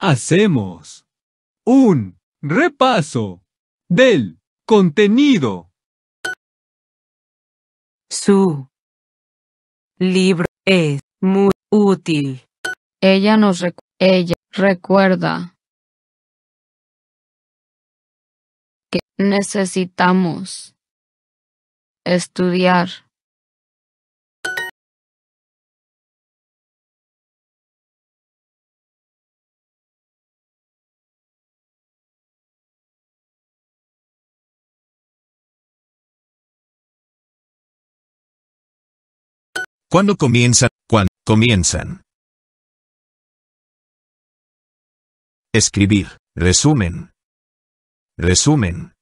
Hacemos un repaso del contenido. Su libro es muy útil. Ella nos ella recuerda que necesitamos estudiar. ¿Cuándo comienzan? ¿Cuándo comienzan? Escribir. Resumen. Resumen.